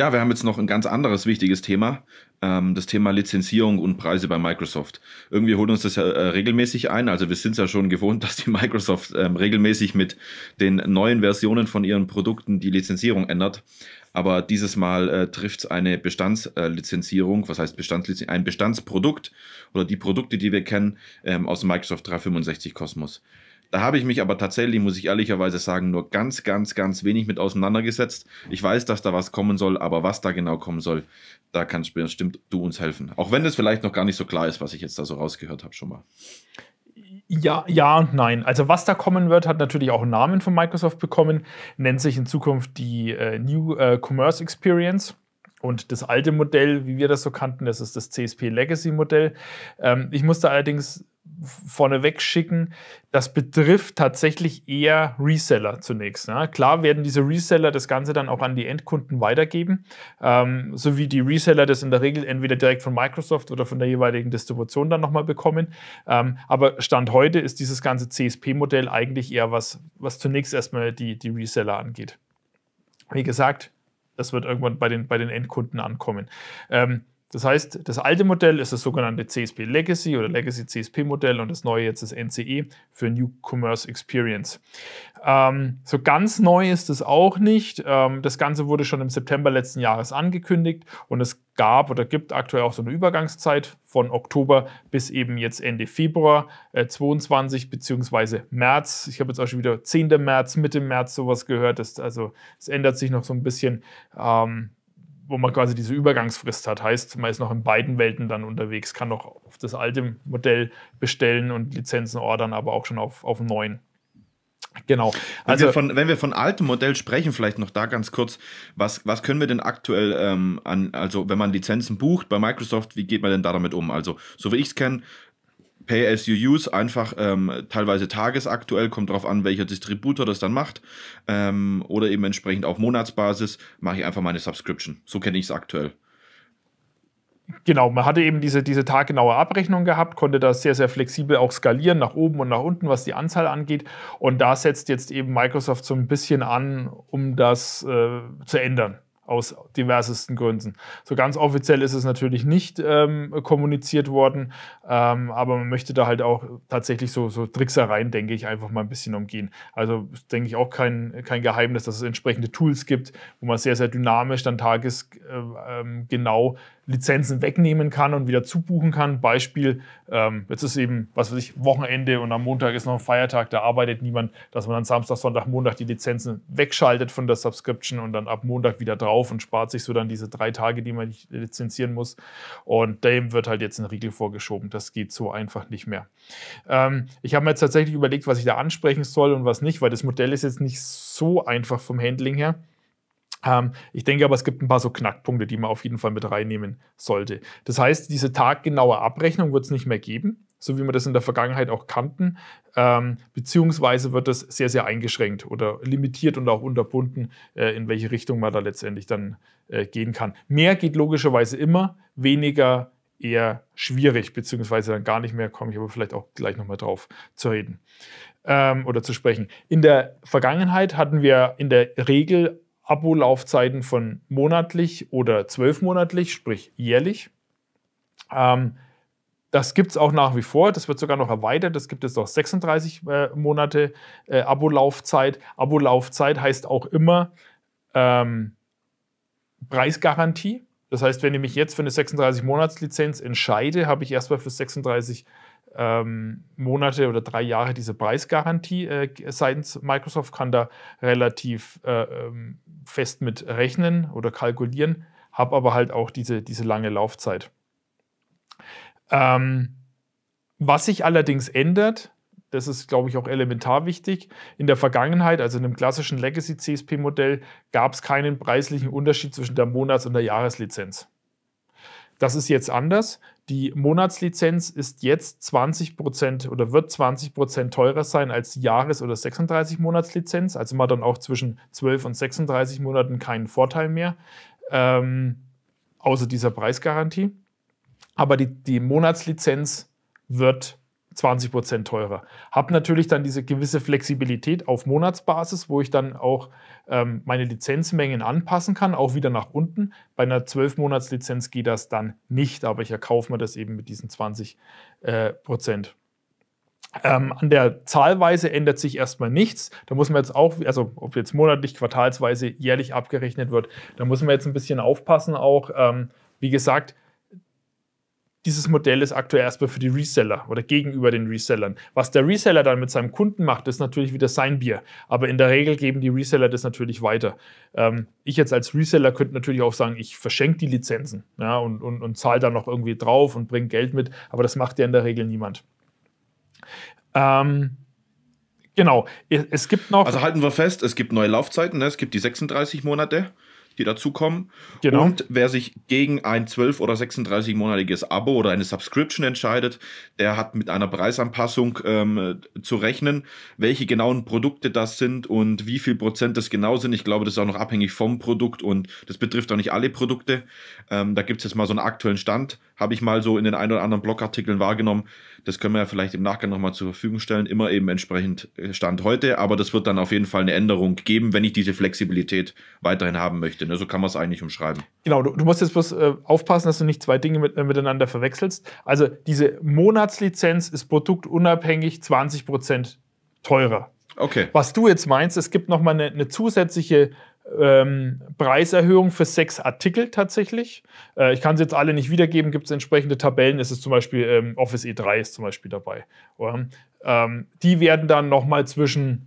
Ja, wir haben jetzt noch ein ganz anderes wichtiges Thema, ähm, das Thema Lizenzierung und Preise bei Microsoft. Irgendwie holt uns das ja äh, regelmäßig ein. Also wir sind ja schon gewohnt, dass die Microsoft ähm, regelmäßig mit den neuen Versionen von ihren Produkten die Lizenzierung ändert. Aber dieses Mal äh, trifft es eine Bestandslizenzierung, äh, was heißt Bestandslizenzierung, ein Bestandsprodukt oder die Produkte, die wir kennen ähm, aus Microsoft 365 Kosmos. Da habe ich mich aber tatsächlich, muss ich ehrlicherweise sagen, nur ganz, ganz, ganz wenig mit auseinandergesetzt. Ich weiß, dass da was kommen soll, aber was da genau kommen soll, da kannst bestimmt du uns helfen. Auch wenn das vielleicht noch gar nicht so klar ist, was ich jetzt da so rausgehört habe schon mal. Ja, ja und nein. Also was da kommen wird, hat natürlich auch einen Namen von Microsoft bekommen, nennt sich in Zukunft die äh, New äh, Commerce Experience. Und das alte Modell, wie wir das so kannten, das ist das CSP Legacy Modell. Ähm, ich musste allerdings vorneweg schicken, das betrifft tatsächlich eher Reseller zunächst. Ne? Klar werden diese Reseller das Ganze dann auch an die Endkunden weitergeben, ähm, so wie die Reseller das in der Regel entweder direkt von Microsoft oder von der jeweiligen Distribution dann nochmal bekommen. Ähm, aber Stand heute ist dieses ganze CSP-Modell eigentlich eher was, was zunächst erstmal die, die Reseller angeht. Wie gesagt, das wird irgendwann bei den, bei den Endkunden ankommen. Ähm, das heißt, das alte Modell ist das sogenannte CSP Legacy oder Legacy CSP Modell und das neue jetzt das NCE für New Commerce Experience. Ähm, so ganz neu ist es auch nicht. Ähm, das Ganze wurde schon im September letzten Jahres angekündigt und es gab oder gibt aktuell auch so eine Übergangszeit von Oktober bis eben jetzt Ende Februar äh, 22 beziehungsweise März. Ich habe jetzt auch schon wieder 10. März, Mitte März sowas gehört. Das, also es ändert sich noch so ein bisschen. Ähm, wo man quasi diese Übergangsfrist hat. Heißt, man ist noch in beiden Welten dann unterwegs, kann noch auf das alte Modell bestellen und Lizenzen ordern, aber auch schon auf, auf neuen. Genau. Also wenn wir, also von, wenn wir von altem Modell sprechen, vielleicht noch da ganz kurz, was, was können wir denn aktuell ähm, an, also wenn man Lizenzen bucht bei Microsoft, wie geht man denn da damit um? Also, so wie ich es kenne, Pay-as-you-use, einfach ähm, teilweise tagesaktuell, kommt darauf an, welcher Distributor das dann macht, ähm, oder eben entsprechend auf Monatsbasis mache ich einfach meine Subscription. So kenne ich es aktuell. Genau, man hatte eben diese, diese taggenaue Abrechnung gehabt, konnte das sehr, sehr flexibel auch skalieren, nach oben und nach unten, was die Anzahl angeht. Und da setzt jetzt eben Microsoft so ein bisschen an, um das äh, zu ändern aus diversesten Gründen. So ganz offiziell ist es natürlich nicht ähm, kommuniziert worden, ähm, aber man möchte da halt auch tatsächlich so, so Tricksereien, denke ich, einfach mal ein bisschen umgehen. Also denke ich auch kein, kein Geheimnis, dass es entsprechende Tools gibt, wo man sehr, sehr dynamisch dann tagesgenau äh, ähm, genau Lizenzen wegnehmen kann und wieder zubuchen kann. Beispiel, ähm, jetzt ist eben, was weiß ich, Wochenende und am Montag ist noch ein Feiertag, da arbeitet niemand, dass man dann Samstag, Sonntag, Montag die Lizenzen wegschaltet von der Subscription und dann ab Montag wieder drauf und spart sich so dann diese drei Tage, die man nicht lizenzieren muss. Und dem wird halt jetzt ein Riegel vorgeschoben. Das geht so einfach nicht mehr. Ähm, ich habe mir jetzt tatsächlich überlegt, was ich da ansprechen soll und was nicht, weil das Modell ist jetzt nicht so einfach vom Handling her. Ähm, ich denke aber, es gibt ein paar so Knackpunkte, die man auf jeden Fall mit reinnehmen sollte. Das heißt, diese taggenaue Abrechnung wird es nicht mehr geben, so wie wir das in der Vergangenheit auch kannten, ähm, beziehungsweise wird das sehr, sehr eingeschränkt oder limitiert und auch unterbunden, äh, in welche Richtung man da letztendlich dann äh, gehen kann. Mehr geht logischerweise immer, weniger eher schwierig, beziehungsweise dann gar nicht mehr, komme ich aber vielleicht auch gleich nochmal drauf zu reden ähm, oder zu sprechen. In der Vergangenheit hatten wir in der Regel Abolaufzeiten von monatlich oder zwölfmonatlich, sprich jährlich. Ähm, das gibt es auch nach wie vor, das wird sogar noch erweitert, das gibt es noch 36 äh, Monate äh, Abolaufzeit. Abolaufzeit heißt auch immer ähm, Preisgarantie. Das heißt, wenn ich mich jetzt für eine 36-Monats-Lizenz entscheide, habe ich erstmal für 36 Monate ähm, Monate oder drei Jahre diese Preisgarantie äh, seitens Microsoft, kann da relativ äh, ähm, fest mit rechnen oder kalkulieren, habe aber halt auch diese, diese lange Laufzeit. Ähm, was sich allerdings ändert, das ist, glaube ich, auch elementar wichtig. In der Vergangenheit, also in einem klassischen Legacy-CSP-Modell, gab es keinen preislichen Unterschied zwischen der Monats- und der Jahreslizenz. Das ist jetzt anders. Die Monatslizenz ist jetzt 20 oder wird 20 teurer sein als die Jahres- oder 36 monatslizenz Also man hat dann auch zwischen 12 und 36 Monaten keinen Vorteil mehr, ähm, außer dieser Preisgarantie. Aber die, die Monatslizenz wird teurer. 20 Prozent teurer. Habe natürlich dann diese gewisse Flexibilität auf Monatsbasis, wo ich dann auch ähm, meine Lizenzmengen anpassen kann, auch wieder nach unten. Bei einer 12-Monats-Lizenz geht das dann nicht, aber ich erkaufe mir das eben mit diesen 20 äh, Prozent. Ähm, an der Zahlweise ändert sich erstmal nichts. Da muss man jetzt auch, also ob jetzt monatlich, quartalsweise, jährlich abgerechnet wird, da muss man jetzt ein bisschen aufpassen auch. Ähm, wie gesagt, dieses Modell ist aktuell erstmal für die Reseller oder gegenüber den Resellern. Was der Reseller dann mit seinem Kunden macht, ist natürlich wieder sein Bier. Aber in der Regel geben die Reseller das natürlich weiter. Ähm, ich jetzt als Reseller könnte natürlich auch sagen, ich verschenke die Lizenzen ja, und, und, und zahle da noch irgendwie drauf und bringe Geld mit. Aber das macht ja in der Regel niemand. Ähm, genau, es gibt noch. Also halten wir fest, es gibt neue Laufzeiten, ne? es gibt die 36 Monate die dazukommen. Genau. Und wer sich gegen ein 12- oder 36-monatiges Abo oder eine Subscription entscheidet, der hat mit einer Preisanpassung ähm, zu rechnen, welche genauen Produkte das sind und wie viel Prozent das genau sind. Ich glaube, das ist auch noch abhängig vom Produkt und das betrifft auch nicht alle Produkte. Ähm, da gibt es jetzt mal so einen aktuellen Stand habe ich mal so in den ein oder anderen Blogartikeln wahrgenommen. Das können wir ja vielleicht im Nachgang nochmal zur Verfügung stellen. Immer eben entsprechend äh, Stand heute. Aber das wird dann auf jeden Fall eine Änderung geben, wenn ich diese Flexibilität weiterhin haben möchte. Ne? So kann man es eigentlich umschreiben. Genau, du, du musst jetzt bloß äh, aufpassen, dass du nicht zwei Dinge mit, äh, miteinander verwechselst. Also diese Monatslizenz ist produktunabhängig 20% teurer. Okay. Was du jetzt meinst, es gibt nochmal eine, eine zusätzliche ähm, Preiserhöhung für sechs Artikel tatsächlich. Äh, ich kann es jetzt alle nicht wiedergeben, gibt es entsprechende Tabellen. Ist es zum Beispiel ähm, Office E3 ist zum Beispiel dabei. Ähm, ähm, die werden dann nochmal zwischen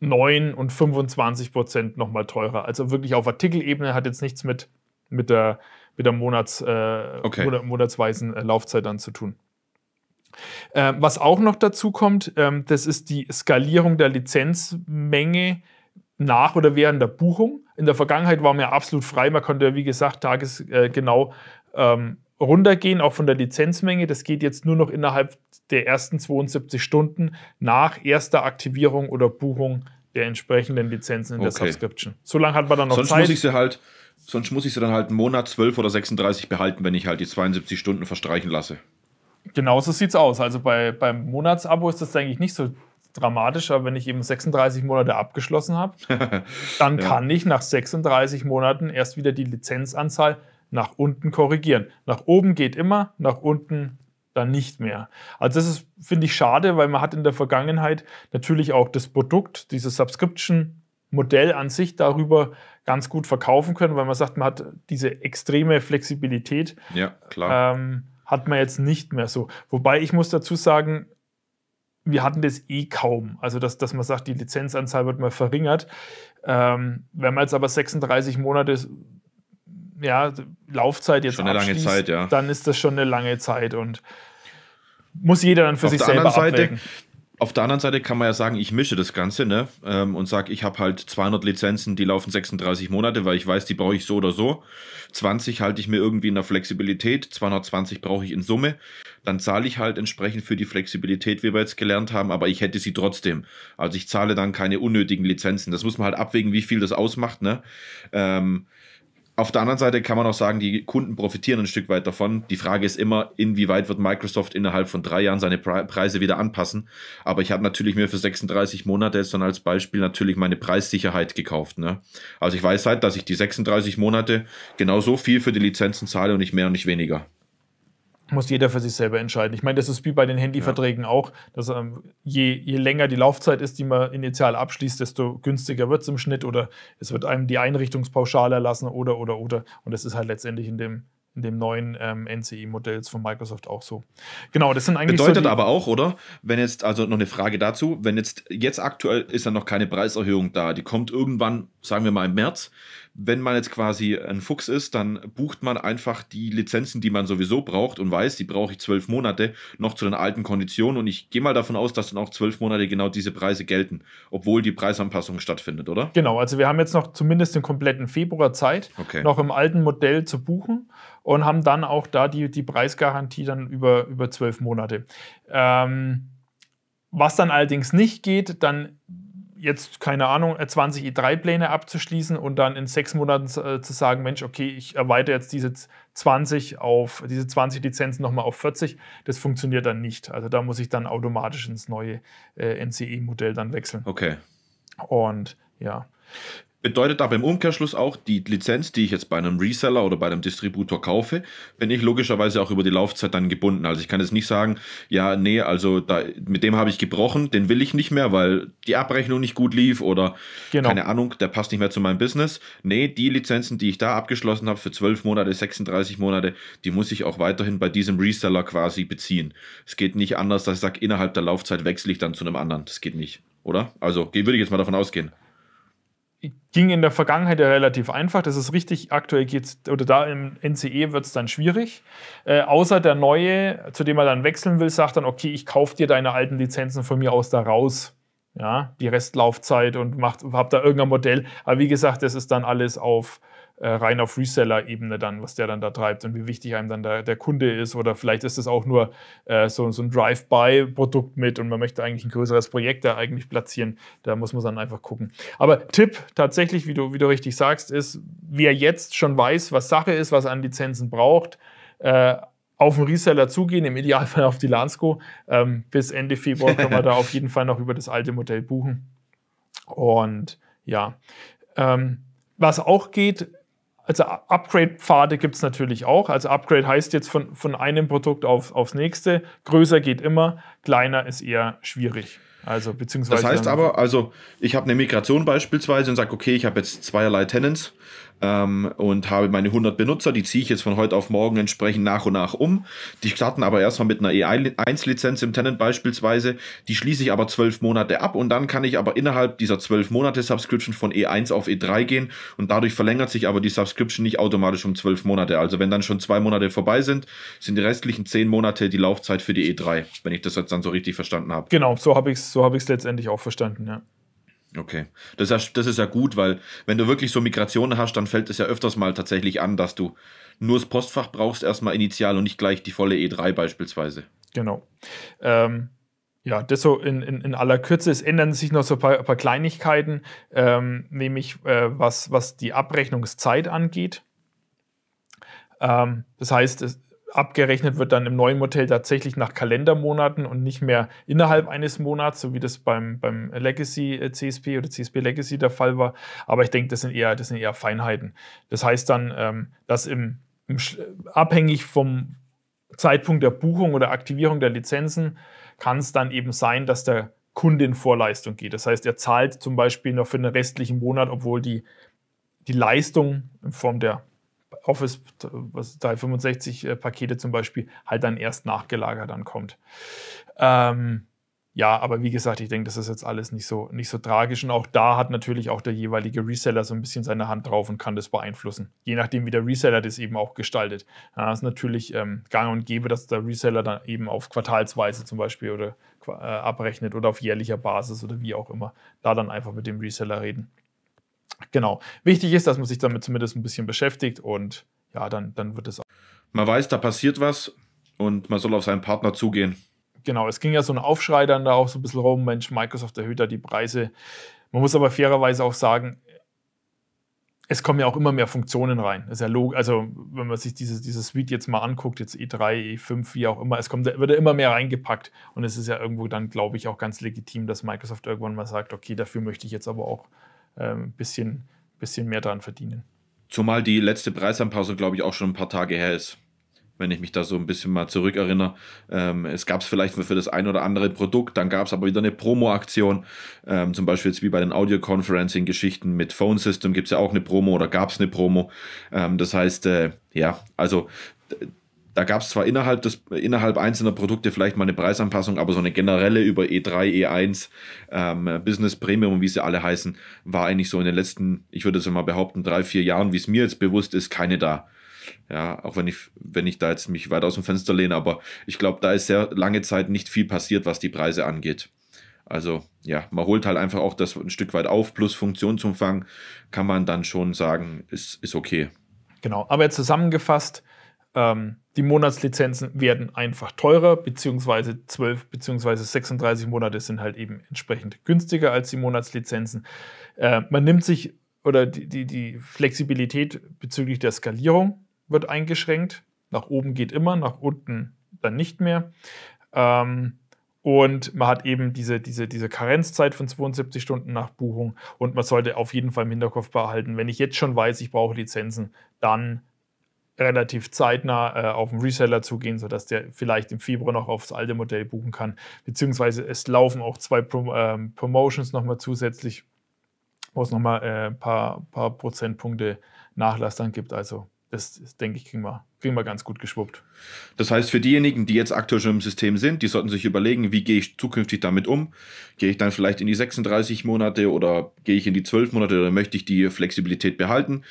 9 und 25 Prozent nochmal teurer. Also wirklich auf Artikelebene hat jetzt nichts mit, mit der, mit der Monats, äh, okay. monatsweisen äh, Laufzeit dann zu tun. Äh, was auch noch dazu kommt, ähm, das ist die Skalierung der Lizenzmenge nach oder während der Buchung. In der Vergangenheit war man ja absolut frei. Man konnte, wie gesagt, tagesgenau äh, ähm, runtergehen, auch von der Lizenzmenge. Das geht jetzt nur noch innerhalb der ersten 72 Stunden nach erster Aktivierung oder Buchung der entsprechenden Lizenzen in okay. der Subscription. So lange hat man dann noch sonst Zeit. Muss ich sie halt, sonst muss ich sie dann halt einen Monat, 12 oder 36 behalten, wenn ich halt die 72 Stunden verstreichen lasse. Genau so sieht es aus. Also bei, beim Monatsabo ist das, eigentlich nicht so dramatisch, aber wenn ich eben 36 Monate abgeschlossen habe, dann ja. kann ich nach 36 Monaten erst wieder die Lizenzanzahl nach unten korrigieren. Nach oben geht immer, nach unten dann nicht mehr. Also das ist, finde ich, schade, weil man hat in der Vergangenheit natürlich auch das Produkt, dieses Subscription-Modell an sich darüber ganz gut verkaufen können, weil man sagt, man hat diese extreme Flexibilität. Ja, klar. Ähm, hat man jetzt nicht mehr so. Wobei ich muss dazu sagen, wir hatten das eh kaum. Also, dass, dass man sagt, die Lizenzanzahl wird mal verringert. Ähm, wenn man jetzt aber 36 Monate ja, Laufzeit jetzt schon eine lange Zeit, ja. dann ist das schon eine lange Zeit und muss jeder dann für Auf sich selber abwägen. Seite, auf der anderen Seite kann man ja sagen, ich mische das Ganze ne? Ähm, und sage, ich habe halt 200 Lizenzen, die laufen 36 Monate, weil ich weiß, die brauche ich so oder so. 20 halte ich mir irgendwie in der Flexibilität, 220 brauche ich in Summe. Dann zahle ich halt entsprechend für die Flexibilität, wie wir jetzt gelernt haben, aber ich hätte sie trotzdem. Also ich zahle dann keine unnötigen Lizenzen. Das muss man halt abwägen, wie viel das ausmacht. Ne? Ähm, auf der anderen Seite kann man auch sagen, die Kunden profitieren ein Stück weit davon. Die Frage ist immer, inwieweit wird Microsoft innerhalb von drei Jahren seine Preise wieder anpassen. Aber ich habe natürlich mir für 36 Monate jetzt dann als Beispiel natürlich meine Preissicherheit gekauft. Ne? Also ich weiß halt, dass ich die 36 Monate genauso viel für die Lizenzen zahle und nicht mehr und nicht weniger muss jeder für sich selber entscheiden. Ich meine, das ist wie bei den Handyverträgen ja. auch, dass ähm, je, je länger die Laufzeit ist, die man initial abschließt, desto günstiger wird es im Schnitt oder es wird einem die Einrichtungspauschale erlassen oder, oder, oder. Und das ist halt letztendlich in dem, in dem neuen ähm, nci modell von Microsoft auch so. Genau, das sind eigentlich. Bedeutet so aber auch, oder? Wenn jetzt, also noch eine Frage dazu, wenn jetzt, jetzt aktuell ist ja noch keine Preiserhöhung da, die kommt irgendwann, sagen wir mal im März, wenn man jetzt quasi ein Fuchs ist, dann bucht man einfach die Lizenzen, die man sowieso braucht und weiß, die brauche ich zwölf Monate noch zu den alten Konditionen. Und ich gehe mal davon aus, dass dann auch zwölf Monate genau diese Preise gelten, obwohl die Preisanpassung stattfindet, oder? Genau, also wir haben jetzt noch zumindest den kompletten Februar Zeit, okay. noch im alten Modell zu buchen und haben dann auch da die, die Preisgarantie dann über, über zwölf Monate. Ähm, was dann allerdings nicht geht, dann jetzt, keine Ahnung, 20 äh, E3-Pläne abzuschließen und dann in sechs Monaten äh, zu sagen, Mensch, okay, ich erweitere jetzt diese 20 auf, diese 20 Lizenzen nochmal auf 40, das funktioniert dann nicht. Also da muss ich dann automatisch ins neue äh, NCE-Modell dann wechseln. Okay. Und ja. Bedeutet aber im Umkehrschluss auch, die Lizenz, die ich jetzt bei einem Reseller oder bei einem Distributor kaufe, bin ich logischerweise auch über die Laufzeit dann gebunden. Also ich kann jetzt nicht sagen, ja, nee, also da, mit dem habe ich gebrochen, den will ich nicht mehr, weil die Abrechnung nicht gut lief oder genau. keine Ahnung, der passt nicht mehr zu meinem Business. Nee, die Lizenzen, die ich da abgeschlossen habe für 12 Monate, 36 Monate, die muss ich auch weiterhin bei diesem Reseller quasi beziehen. Es geht nicht anders, dass ich sage, innerhalb der Laufzeit wechsle ich dann zu einem anderen. Das geht nicht, oder? Also würde ich jetzt mal davon ausgehen ging in der Vergangenheit ja relativ einfach, das ist richtig. Aktuell geht es, oder da im NCE wird es dann schwierig. Äh, außer der neue, zu dem er dann wechseln will, sagt dann, okay, ich kaufe dir deine alten Lizenzen von mir aus da raus. Ja, die Restlaufzeit und macht, hab da irgendein Modell. Aber wie gesagt, das ist dann alles auf äh, rein auf Reseller-Ebene dann, was der dann da treibt und wie wichtig einem dann der, der Kunde ist. Oder vielleicht ist es auch nur äh, so, so, ein Drive-by-Produkt mit und man möchte eigentlich ein größeres Projekt da eigentlich platzieren. Da muss man dann einfach gucken. Aber Tipp tatsächlich, wie du, wie du richtig sagst, ist, wer jetzt schon weiß, was Sache ist, was an Lizenzen braucht, äh, auf den Reseller zugehen, im Idealfall auf die Lansco. Ähm, bis Ende Februar können wir da auf jeden Fall noch über das alte Modell buchen. Und ja, ähm, was auch geht, also Upgrade-Pfade gibt es natürlich auch. Also Upgrade heißt jetzt von, von einem Produkt auf, aufs nächste. Größer geht immer, kleiner ist eher schwierig. Also beziehungsweise. Das heißt aber, also ich habe eine Migration beispielsweise und sage, okay, ich habe jetzt zweierlei Tenants ähm, und habe meine 100 Benutzer, die ziehe ich jetzt von heute auf morgen entsprechend nach und nach um. Die starten aber erstmal mit einer E1-Lizenz im Tenant beispielsweise, die schließe ich aber zwölf Monate ab und dann kann ich aber innerhalb dieser zwölf Monate Subscription von E1 auf E3 gehen und dadurch verlängert sich aber die Subscription nicht automatisch um zwölf Monate. Also wenn dann schon zwei Monate vorbei sind, sind die restlichen zehn Monate die Laufzeit für die E3, wenn ich das jetzt dann so richtig verstanden habe. Genau, so habe ich es so hab ich's letztendlich auch verstanden, ja. Okay, das ist, ja, das ist ja gut, weil wenn du wirklich so Migrationen hast, dann fällt es ja öfters mal tatsächlich an, dass du nur das Postfach brauchst, erstmal initial und nicht gleich die volle E3 beispielsweise. Genau. Ähm, ja, das so in, in, in, aller Kürze. Es ändern sich noch so ein paar, ein paar Kleinigkeiten, ähm, nämlich äh, was, was die Abrechnungszeit angeht. Ähm, das heißt, es, abgerechnet wird dann im neuen Modell tatsächlich nach Kalendermonaten und nicht mehr innerhalb eines Monats, so wie das beim, beim Legacy äh, CSP oder CSP Legacy der Fall war. Aber ich denke, das sind eher, das sind eher Feinheiten. Das heißt dann, ähm, dass im, im abhängig vom Zeitpunkt der Buchung oder Aktivierung der Lizenzen kann es dann eben sein, dass der Kunde in Vorleistung geht. Das heißt, er zahlt zum Beispiel noch für den restlichen Monat, obwohl die, die Leistung in Form der Office 365 äh, Pakete zum Beispiel halt dann erst nachgelagert ankommt. Ähm, ja, aber wie gesagt, ich denke, das ist jetzt alles nicht so, nicht so tragisch. Und auch da hat natürlich auch der jeweilige Reseller so ein bisschen seine Hand drauf und kann das beeinflussen. Je nachdem, wie der Reseller das eben auch gestaltet. Da ja, ist natürlich ähm, gang und gäbe, dass der Reseller dann eben auf Quartalsweise zum Beispiel oder äh, abrechnet oder auf jährlicher Basis oder wie auch immer. Da dann einfach mit dem Reseller reden. Genau. Wichtig ist, dass man sich damit zumindest ein bisschen beschäftigt und ja, dann, dann wird es auch. Man weiß, da passiert was und man soll auf seinen Partner zugehen. Genau, es ging ja so ein Aufschrei dann da auch so ein bisschen rum, Mensch, Microsoft erhöht da die Preise. Man muss aber fairerweise auch sagen, es kommen ja auch immer mehr Funktionen rein. ist ja log also wenn man sich diese, diese Suite jetzt mal anguckt, jetzt E3, E5, wie auch immer, es kommt, wird ja immer mehr reingepackt. Und es ist ja irgendwo dann, glaube ich, auch ganz legitim, dass Microsoft irgendwann mal sagt, okay, dafür möchte ich jetzt aber auch ein ähm, bisschen, bisschen mehr daran verdienen. Zumal die letzte Preisanpassung, glaube ich, auch schon ein paar Tage her ist wenn ich mich da so ein bisschen mal zurückerinnere. Ähm, es gab es vielleicht für das ein oder andere Produkt, dann gab es aber wieder eine Promo-Aktion. Ähm, zum Beispiel jetzt wie bei den Audio-Conferencing-Geschichten mit Phone System gibt es ja auch eine Promo oder gab es eine Promo. Ähm, das heißt, äh, ja, also da gab es zwar innerhalb, des, innerhalb einzelner Produkte vielleicht mal eine Preisanpassung, aber so eine generelle über E3, E1, ähm, Business Premium, wie sie alle heißen, war eigentlich so in den letzten, ich würde es mal behaupten, drei, vier Jahren, wie es mir jetzt bewusst ist, keine da. Ja, auch wenn ich, wenn ich da jetzt mich weit aus dem Fenster lehne, aber ich glaube, da ist sehr lange Zeit nicht viel passiert, was die Preise angeht. Also ja, man holt halt einfach auch das ein Stück weit auf, plus Funktionsumfang kann man dann schon sagen, ist, ist okay. Genau, aber jetzt zusammengefasst, ähm, die Monatslizenzen werden einfach teurer, beziehungsweise 12 beziehungsweise 36 Monate sind halt eben entsprechend günstiger als die Monatslizenzen. Äh, man nimmt sich oder die, die, die Flexibilität bezüglich der Skalierung wird eingeschränkt. Nach oben geht immer, nach unten dann nicht mehr. Ähm, und man hat eben diese, diese, diese Karenzzeit von 72 Stunden nach Buchung. Und man sollte auf jeden Fall im Hinterkopf behalten, wenn ich jetzt schon weiß, ich brauche Lizenzen, dann relativ zeitnah äh, auf den Reseller zugehen, sodass der vielleicht im Februar noch aufs alte Modell buchen kann. Beziehungsweise es laufen auch zwei Pro, ähm, Promotions nochmal zusätzlich, wo es nochmal ein äh, paar, paar Prozentpunkte Nachlass dann gibt. Also das, das, denke ich, kriegen wir, kriegen wir ganz gut geschwuppt. Das heißt, für diejenigen, die jetzt aktuell schon im System sind, die sollten sich überlegen, wie gehe ich zukünftig damit um? Gehe ich dann vielleicht in die 36 Monate oder gehe ich in die 12 Monate oder möchte ich die Flexibilität behalten?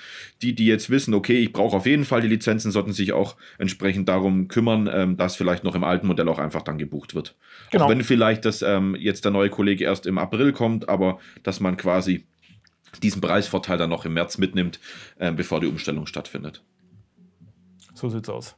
Die, die jetzt wissen, okay, ich brauche auf jeden Fall die Lizenzen, sollten sich auch entsprechend darum kümmern, ähm, dass vielleicht noch im alten Modell auch einfach dann gebucht wird. Genau. Auch wenn vielleicht das, ähm, jetzt der neue Kollege erst im April kommt, aber dass man quasi diesen Preisvorteil dann noch im März mitnimmt, äh, bevor die Umstellung stattfindet. So sieht's aus.